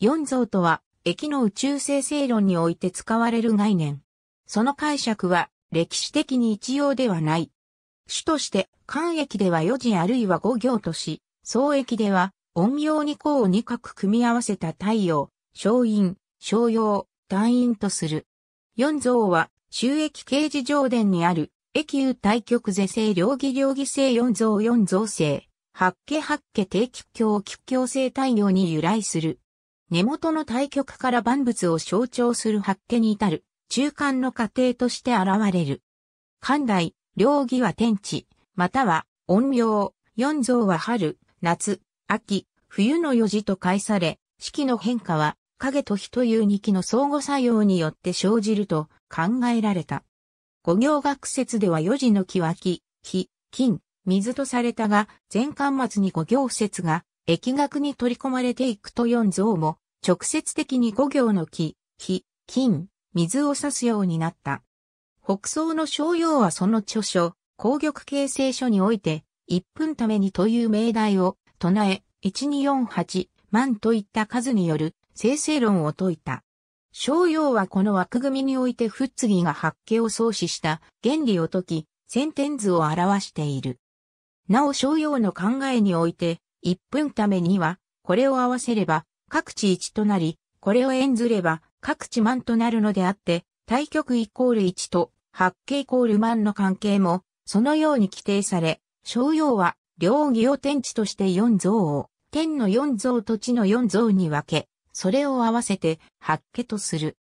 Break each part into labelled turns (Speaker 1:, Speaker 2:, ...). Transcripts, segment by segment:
Speaker 1: 四像とは、駅の宇宙生成論において使われる概念。その解釈は、歴史的に一様ではない。主として、関駅では4時あるいは5行とし、総駅では、音用二項を2角組み合わせた太陽、小陰、小陽、単陰とする。四像は、収益刑事上殿にある、駅有対極是正両義両義性四像四像性、八家八家定期教、吉教性太陽に由来する。根元の対極から万物を象徴する発見に至る、中間の過程として現れる。関来、両義は天地、または、陰陽、四蔵は春、夏、秋、冬の四時と解され、四季の変化は、影と日という二季の相互作用によって生じると考えられた。五行学説では四時の木は木、火、金、水とされたが、前巻末に五行説が疫学に取り込まれていくと四像も、直接的に五行の木、火、金、水を指すようになった。北宋の商用はその著書、紅玉形成書において、一分ためにという命題を唱え、1248万といった数による生成論を説いた。商用はこの枠組みにおいてつぎが発家を創始した原理を解き、先天図を表している。なお商用の考えにおいて、1分ためには、これを合わせれば、各地1となり、これを演ずれば、各地満となるのであって、対極イコール1と、八景イコール満の関係も、そのように規定され、商用は、両義を天地として四像を、天の四像と地の四像に分け、それを合わせて、八景とする。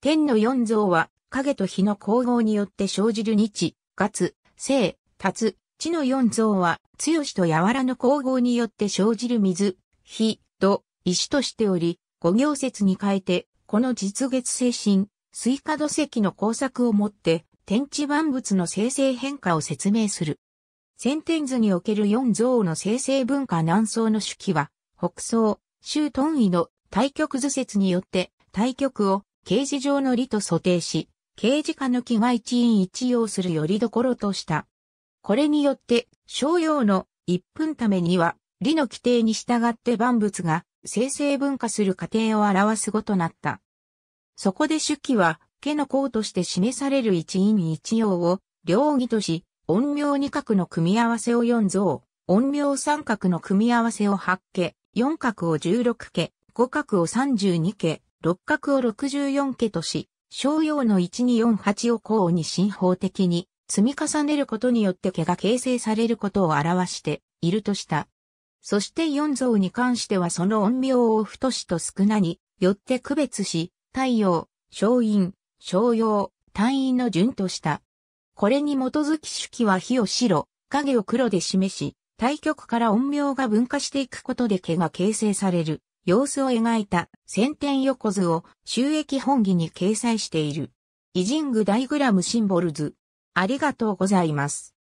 Speaker 1: 天の四像は、影と日の光合によって生じる日、月、生、立つ、地の四像は、強しと柔らの攻合によって生じる水、火、土、石としており、五行説に変えて、この実月精神、水化土石の工作をもって、天地万物の生成変化を説明する。先天図における四像の生成文化南宋の手記は、北宋、周頓位の対極図説によって、対極を刑事上の理と想定し、刑事課の気が一員一要するよりどころとした。これによって、商用の一分ためには、理の規定に従って万物が生成分化する過程を表す語となった。そこで主記は、家の項として示される一因一用を、両義とし、音名二角の組み合わせを四像、音名三角の組み合わせを八家、四角を十六家、五角を三十二家、六角を六十四家とし、商用の一二四八を項に進法的に、積み重ねることによって毛が形成されることを表しているとした。そして四像に関してはその音陽を太しと少なによって区別し、太陽、小陰、小陽、単陰の順とした。これに基づき手記は火を白、影を黒で示し、対極から音陽が分化していくことで毛が形成される様子を描いた先天横図を収益本義に掲載している。イジングダイグラムシンボルズ。ありがとうございます。